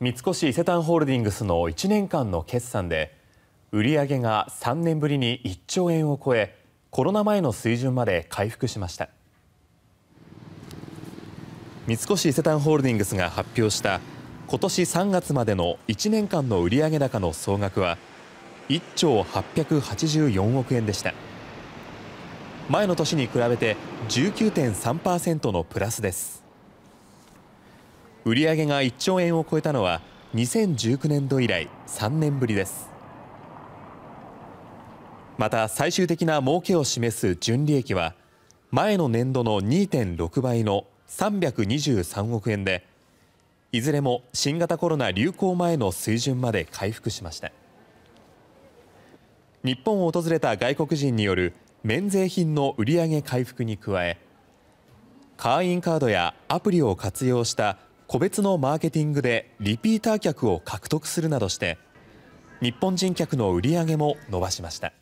三越伊勢丹ホールディングスの1年間の決算で売上が3年ぶりに1兆円を超えコロナ前の水準まで回復しました三越伊勢丹ホールディングスが発表した今年3月までの1年間の売上高の総額は1兆884億円でした前の年に比べて19.3%のプラスです売上が1兆円を超えたのは2019年度以来3年ぶりですまた最終的な儲けを示す純利益は前の年度の2.6倍の323億円でいずれも新型コロナ流行前の水準まで回復しました日本を訪れた外国人による免税品の売上回復に加え会員カードやアプリを活用した個別のマーケティングでリピーター客を獲得するなどして日本人客の売り上げも伸ばしました。